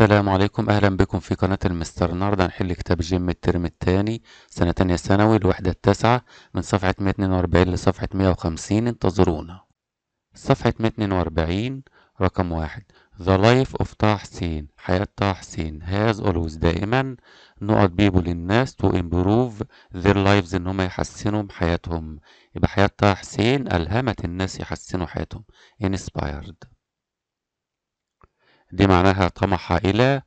السلام عليكم اهلا بكم في قناة المستر النهارده هنحل كتاب جيم الترم الثاني سنة تانية ثانوي الوحدة التاسعة من صفحة 142 لصفحة 150 انتظرونا صفحة 142 رقم واحد ذا لايف اوف طه حسين حياة طه حسين هاز اولويز دائما نقط بيبو للناس تو امبروف ذير لايفز ان هم يحسنوا حياتهم يبقى حياة طه حسين ألهمت الناس يحسنوا حياتهم انسبايرد دي معناها طمح إلى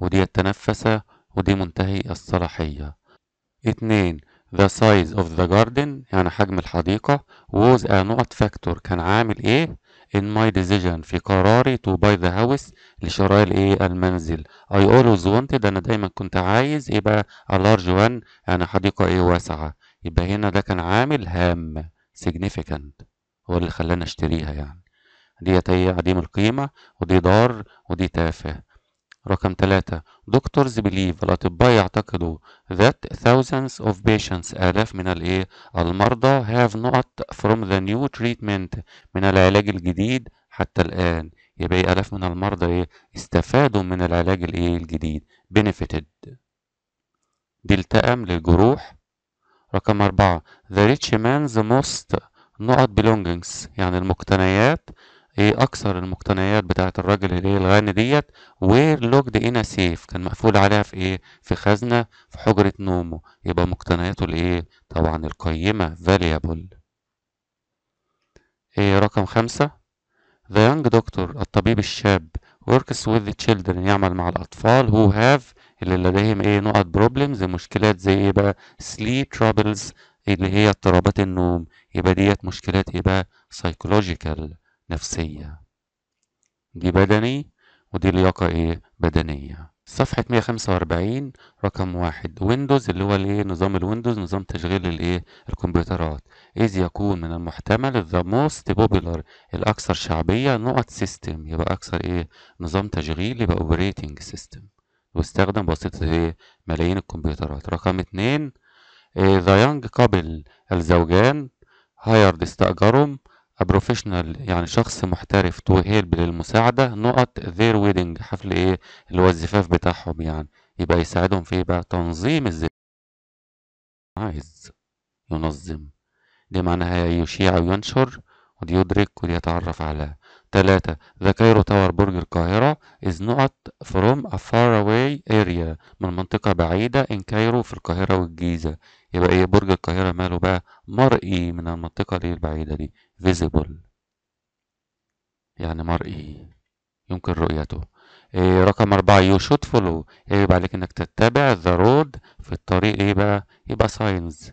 ودي تنفس ودي منتهي الصلاحية اتنين The size of the garden يعني حجم الحديقة was a not factor كان عامل ايه in my decision في قراري to buy the house لشراء الايه المنزل I always wanted انا دايما كنت عايز يبقى a large one يعني حديقة ايه واسعة يبقى هنا ده كان عامل هام significant هو اللي خلاني اشتريها يعني ديت هي عديم القيمة ودي ضار ودي تافه رقم ثلاثة دكتورز بليف الأطباء يعتقدوا that thousands of patients آلاف من الإيه المرضى have not from the new treatment من العلاج الجديد حتى الآن يبقى إيه؟ آلاف من المرضى إيه استفادوا من العلاج الإيه الجديد benefited دي التئم للجروح رقم أربعة the rich man's most نقط belongings يعني المقتنيات ايه اكثر المقتنيات بتاعه الراجل الايه الغني ديت وير لوجد ان سيف كان مقفول عليها في ايه في خزنه في حجره نومه يبقى مقتنياته الايه طبعا القيمه فاليابل ايه رقم خمسة ذا يونج دكتور الطبيب الشاب وركس وذ تشيلدرن يعمل مع الأطفال هو هاف اللي لديهم ايه نقط بروبلمز مشكلات زي ايه بقى سليب ترابلز اللي هي اضطرابات النوم يبقى ديت مشكلات ايه بقى سايكولوجيكال نفسية دي بدني ودي لياقة ايه بدنية صفحة 145 رقم واحد ويندوز اللي هو الايه نظام الويندوز نظام تشغيل الايه الكمبيوترات إذ يكون من المحتمل the most popular الأكثر شعبية نقط سيستم يبقى أكثر ايه نظام تشغيل يبقى operating system واستخدم بواسطة ايه ملايين الكمبيوترات رقم اتنين ذا يونج كابل الزوجان هايرد استأجرهم بروفيشنال يعني شخص محترف to help للمساعدة نقط their wedding حفل ايه اللي هو الزفاف بتاعهم يعني يبقى يساعدهم في ايه بقى تنظيم الزفاف عايز ينظم دي معناها يشيع وينشر ودي يدرك ودي يتعرف على تلاتة ذا كايرو تاور برج القاهرة is نقط from a far away area من منطقة بعيدة in كايرو في القاهرة والجيزة يبقى ايه برج القاهرة ماله بقى مرئي من المنطقة دي البعيدة دي visible يعني مرئي يمكن رؤيته إيه رقم أربعة يو شوت فولو يجب عليك إنك تتبع ذا رود في الطريق إيه بقى يبقى ساينز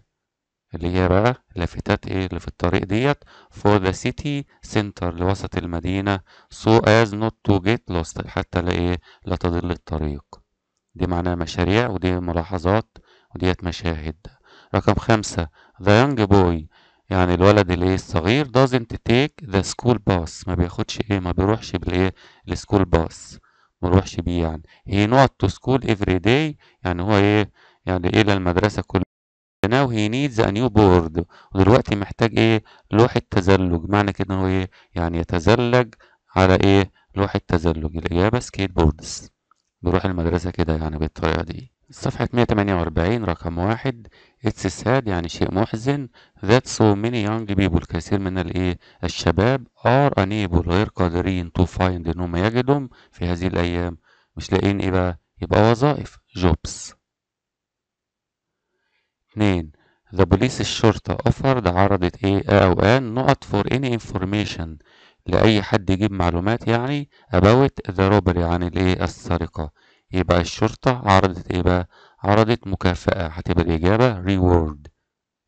اللي هي بقى لافتات إيه اللي في الطريق ديت for the city center لوسط المدينة so as not to get lost حتى لا إيه لا تضل الطريق دي معناها مشاريع ودي ملاحظات وديت مشاهد رقم خمسة the young boy يعني الولد اللي ايه الصغير doesn't take the school bus ما بياخدش ايه ما بيروحش بالايه السكول باص ما بيروحش بيه يعني هي not to school every day يعني هو ايه يعني الى إيه المدرسه كل now he needs a new board ودلوقتي محتاج ايه لوحة تزلج معنى كده هو ايه يعني يتزلج على ايه لوحة تزلج الإجابة سكيت بوردز بيروح المدرسة كده يعني بالطريقة دي صفحة 148 رقم واحد It's sad يعني شيء محزن That so many young people كثير من الايه الشباب are unable غير قادرين to find ان هم يجدهم في هذه الايام مش لاقيين ايه بقى يبقى وظائف jobs اتنين The police الشرطة offered عرضت ايه او ان نقط for any information لأي حد يجيب معلومات يعني about the robbery عن الايه السرقة يبقى الشرطة عرضت ايه بقى عرضت مكافأة هتبقى الإجابة reward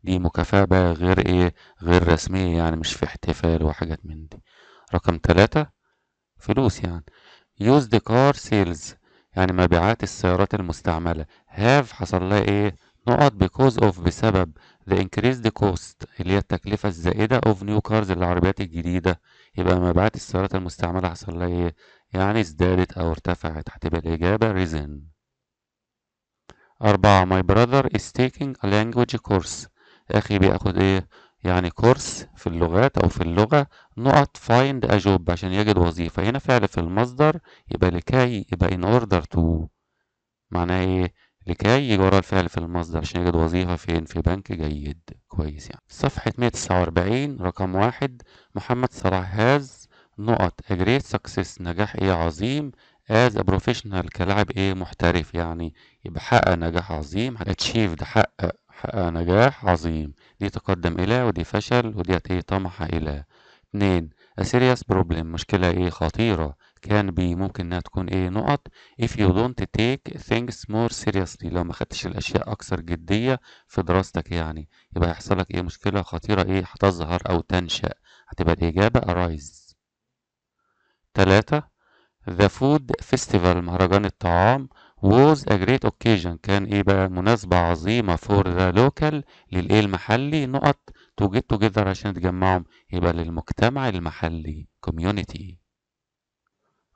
دي مكافأة بقى غير ايه غير رسمية يعني مش في احتفال وحاجات من دي رقم تلاتة فلوس يعني use the car sales يعني مبيعات السيارات المستعملة have حصل لها ايه نقط because of بسبب the increased cost اللي هي التكلفة الزائدة of new cars العربيات الجديدة يبقى مبيعات السيارات المستعملة حصل لها ايه يعني ازدادت أو ارتفعت هتبقى الإجابة risen أربعة my brother is taking a language course أخي بياخد إيه يعني كورس في اللغات أو في اللغة نقط find a job عشان يجد وظيفة هنا فعل في المصدر يبقى لكي يبقى in order to معناه إيه لكي يجي ورا الفعل في المصدر عشان يجد وظيفة فين في بنك جيد كويس يعني صفحة 149 رقم واحد محمد صلاح هاز نقط a great success نجاح ايه عظيم as a professional كلاعب ايه محترف يعني يبقى حقق نجاح عظيم achieved حقق حقق نجاح عظيم دي تقدم الى ودي فشل وديت ايه طمح الى اتنين a serious problem مشكلة ايه خطيرة كان بي ممكن انها تكون ايه نقط if you don't take things more seriously لو ما خدتش الاشياء اكثر جدية في دراستك يعني يبقى هيحصلك ايه مشكلة خطيرة ايه هتظهر او تنشأ هتبقى الاجابة arise تلاتة The Food Festival مهرجان الطعام was a great occasion كان ايه بقى مناسبة عظيمة for the local للايه المحلي نقط to get together عشان تجمعهم يبقى للمجتمع المحلي community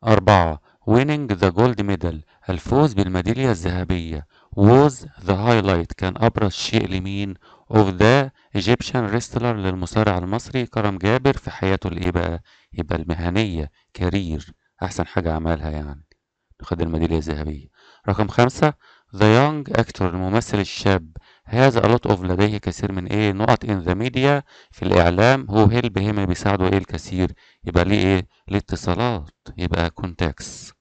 أربعة winning the gold medal الفوز بالميدالية الذهبية was the highlight كان أبرز شيء لمين of the Egyptian wrestler للمصارع المصري كرم جابر في حياته الإيه بقى يبقى المهنية كارير أحسن حاجة عملها يعني خد الميدالية الذهبية رقم خمسة ذا يونج أكتر الممثل الشاب هذا a lot of لديه كثير من ايه نقط in the media في الإعلام هو هيلب هيم بيساعده ايه الكثير يبقى ليه ايه ليه اتصالات يبقى كونتاكس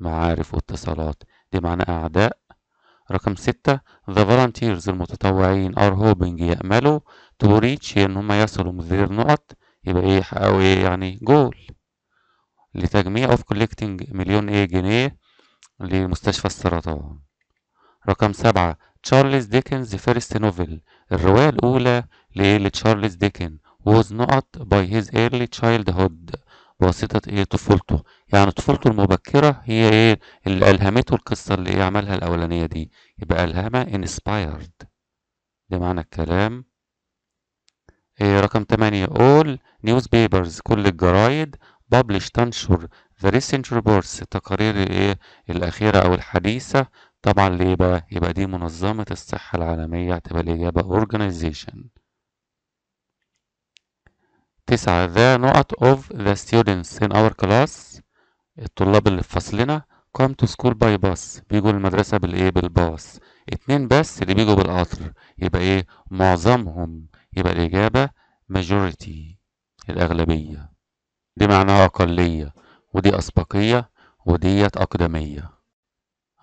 معارف واتصالات دي معناها أعداء رقم ستة The volunteers المتطوعين are hoping يأملوا to reach إن هم يصلوا من ذي النقط يبقى ايه يحققوا ايه يعني جول لتجميع اوف كوليكتنج مليون ايه جنيه لمستشفى السرطان رقم سبعة تشارلز ديكنز فيرست نوفل الرواية الأولى لإيه لتشارلز ديكن was not by his early childhood بواسطة إيه طفولته يعني طفولته المبكرة هي إيه اللي ألهمته القصة اللي إيه عملها الأولانية دي يبقى ألهمها inspired ده معنى الكلام رقم 8 all newspapers كل الجرايد publish تنشر the recent reports التقارير الايه الاخيره او الحديثه طبعا ليه بقى يبقى دي منظمه الصحه العالميه هتبقى الاجابه organization تسعة the نقط of the students in our class الطلاب اللي في فصلنا come to school by bus بيجوا المدرسة بالايه بالباص اتنين بس اللي بيجوا بالقطر يبقى ايه معظمهم يبقى الإجابة majority الأغلبية دي معناها أقلية ودي أسبقية وديت أقدمية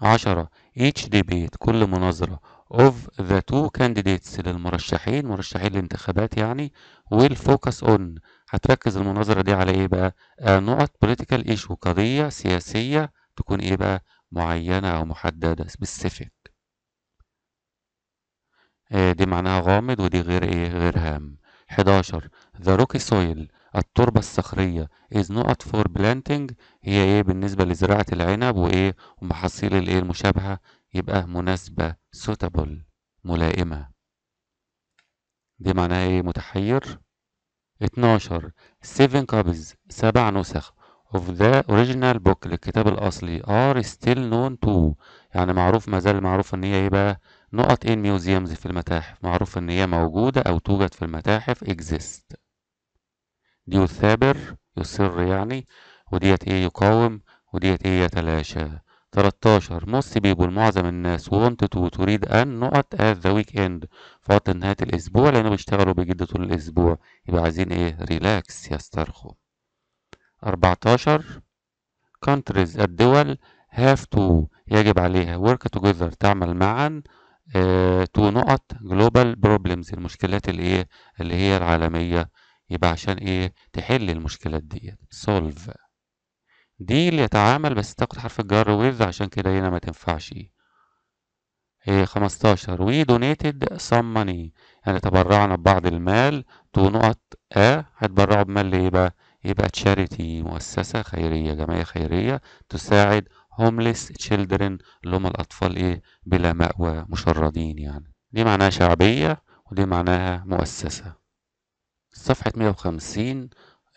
عشرة each debate كل مناظرة of the two candidates للمرشحين مرشحين الانتخابات يعني will focus on هتركز المناظرة دي على ايه بقى آه، نقط political issue قضية سياسية تكون ايه بقى معينة او محددة specific آه، دي معناها غامض ودي غير ايه غير هام 11 The rocky soil التربة الصخرية is not for planting هي ايه بالنسبة لزراعة العنب وايه ومحاصيل الايه المشابهة يبقى مناسبة suitable ملائمة دي معناها ايه متحير 12 7 copies سبع نسخ of the original book للكتاب الأصلي are still known to يعني معروف ما زال معروف ان هي ايه بقى نقط in museums في المتاحف معروف ان هي موجودة او توجد في المتاحف exist دي يثابر يسر يعني وديت ايه يقاوم وديت ايه يتلاشى 13 most people معظم الناس وانت to تريد أن نقط at the weekend في وقت نهاية الأسبوع لأنه بيشتغلوا بجد طول الأسبوع يبقى عايزين إيه ريلاكس يسترخوا 14 countries الدول have to يجب عليها work together تعمل معا آه، تو نقط جلوبال بروبلمز المشكلات اللي ايه اللي هي العالميه يبقى عشان ايه تحل المشكلات ديت سولف دي اللي يتعامل بس تاخد حرف الجر ويز عشان كده هنا ما تنفعش ايه إيه 15 وي دونيتد سم ماني يعني تبرعنا ببعض المال تو نقط ا آه، هتبرعوا بمال ايه بقى يبقى تشاريتي مؤسسة خيرية جمعية خيرية تساعد هومليس تشيلدرن اللي هم الأطفال إيه بلا مأوى مشردين يعني دي معناها شعبية ودي معناها مؤسسة صفحة 150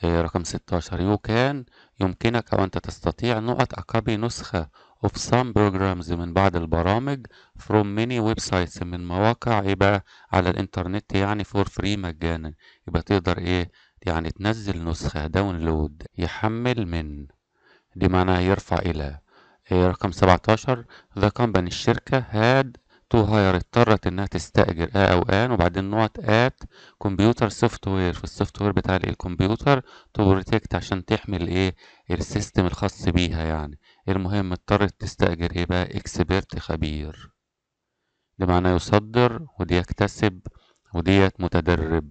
آه، رقم 16 يو كان يمكنك أو أنت تستطيع نقط أكابي نسخة of some programs من بعض البرامج from many websites من مواقع يبقى على الإنترنت يعني for free مجانا يبقى تقدر إيه يعني تنزل نسخة داونلود يحمل من دي معناها يرفع إلى رقم 17 ذا كمباني الشركة هاد تو هاير اضطرت انها تستأجر ا او ان وبعدين نقط ات كمبيوتر سوفت وير في السوفت وير بتاع الكمبيوتر تو بروتكت عشان تحمي الايه السيستم الخاص بيها يعني المهم اضطرت تستأجر ايه بقى اكسبرت خبير ده معناه يصدر ودي يكتسب وديت متدرب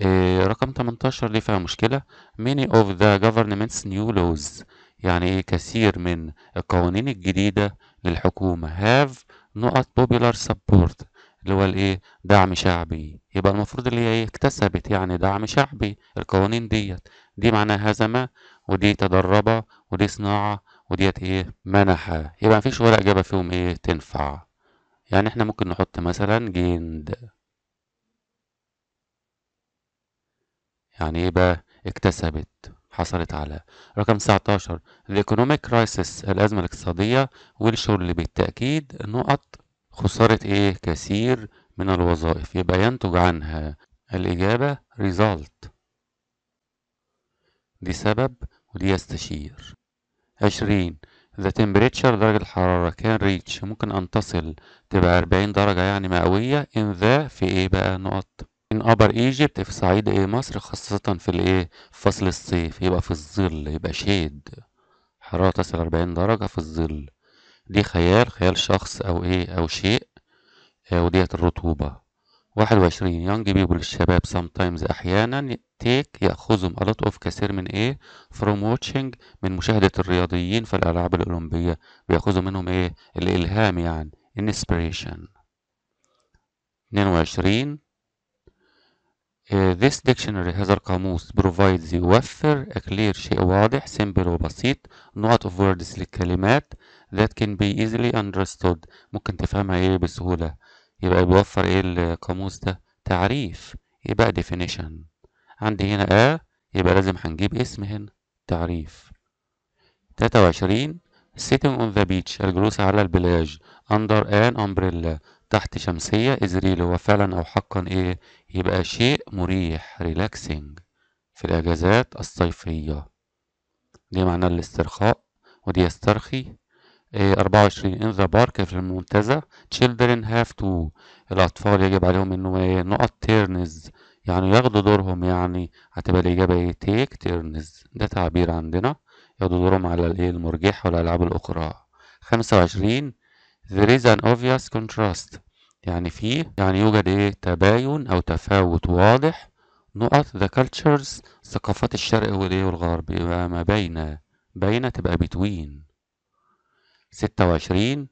إيه رقم 18 ليه فيها مشكلة many of the government's new laws يعني ايه كثير من القوانين الجديدة للحكومة have نقط popular support اللي هو الايه دعم شعبي يبقى المفروض اللي هي إيه؟ اكتسبت يعني دعم شعبي القوانين ديت دي معناها هزمة ودي تدربة ودي صناعة وديت ايه منحة يبقى مفيش ولا اجابة فيهم ايه تنفع يعني احنا ممكن نحط مثلا جند يعني ايه بقى اكتسبت حصلت على رقم 19 الايكونوميك كرايسيس الأزمة الاقتصادية والشغل بالتأكيد نقط خسارة إيه كثير من الوظائف يبقى ينتج عنها الإجابة result دي سبب ودي يستشير عشرين The temperature درجة الحرارة كان reach ممكن أن تصل تبقى أربعين درجة يعني مئوية in the في إيه بقى نقط in upper Egypt في صعيد ايه مصر خاصة في الايه فصل الصيف يبقى في الظل يبقى شيد حرارة تصل 40 درجة في الظل دي خيال خيال شخص او ايه او شيء آه وديت الرطوبة واحد وعشرين يونج بيبول الشباب sometimes أحيانا تيك يأخذهم a lot of كثير من إيه from watching من مشاهدة الرياضيين في الألعاب الأولمبية بيأخذوا منهم إيه الإلهام يعني inspiration اتنين وعشرين Uh, this dictionary هذا القاموس provides يوفر a clear شيء واضح simple وبسيط not of words للكلمات that can be easily understood ممكن تفهمها ايه بسهولة يبقى بيوفر ايه القاموس ده تعريف يبقى definition عندي هنا a يبقى لازم هنجيب اسم هنا تعريف 23 sitting on the beach الجلوس على البلاج under an umbrella تحت شمسية إذ ريل هو فعلا أو حقا إيه يبقى شيء مريح ريلاكسنج في الأجازات الصيفية دي معنى الاسترخاء ودي يسترخي إيه 24 in the park في المنتزه children have to الأطفال يجب عليهم إنه إيه نقط تيرنز يعني ياخدوا دورهم يعني هتبقى الإجابة إيه تيك تيرنز ده تعبير عندنا ياخدوا دورهم على الإيه المرجحة والألعاب الأخرى 25 there is an obvious contrast يعني فيه يعني يوجد ايه تباين او تفاوت واضح نقط ذا كلتشرز ثقافات الشرق والايه والغرب يبقى ما بين بين تبقى بتوين ستة وعشرين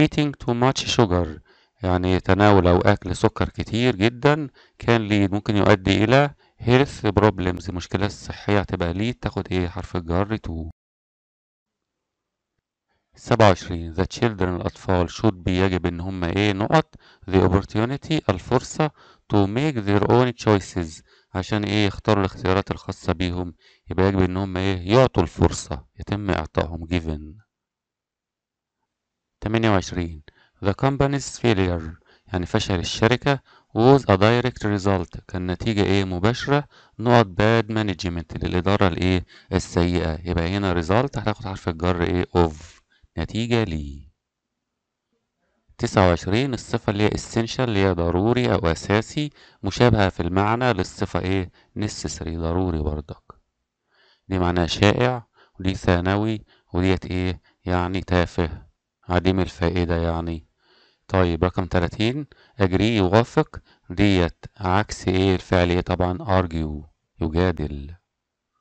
eating too much sugar يعني تناول او اكل سكر كتير جدا كان ليد ممكن يؤدي الى health problems مشكلة صحية هتبقى ليد تاخد ايه حرف الجر تو سبعة وعشرين the children الأطفال should be يجب إن هم إيه نقط the opportunity الفرصة to make their own choices عشان إيه يختاروا الاختيارات الخاصة بيهم يبقى يجب إن هم إيه يعطوا الفرصة يتم إعطائهم given تمانية وعشرين the company's failure يعني فشل الشركة was a direct result كان نتيجة ايه مباشرة نقط bad management للإدارة الايه السيئة يبقى هنا result هتاخد حرف الجر ايه of نتيجة لي تسعة وعشرين الصفة اللي هي essential اللي هي ضروري أو أساسي مشابهة في المعنى للصفة إيه necessary ضروري برضك دي معناها شائع ودي ثانوي وديت إيه يعني تافه عديم الفائدة يعني طيب رقم تلاتين أجري يوافق ديت عكس إيه الفعل إيه طبعا argue يجادل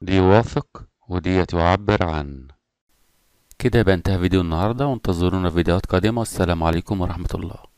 دي يوافق وديت يعبر عن كده بنتهي فيديو النهاردة وانتظرونا في فيديوهات قادمة والسلام عليكم ورحمة الله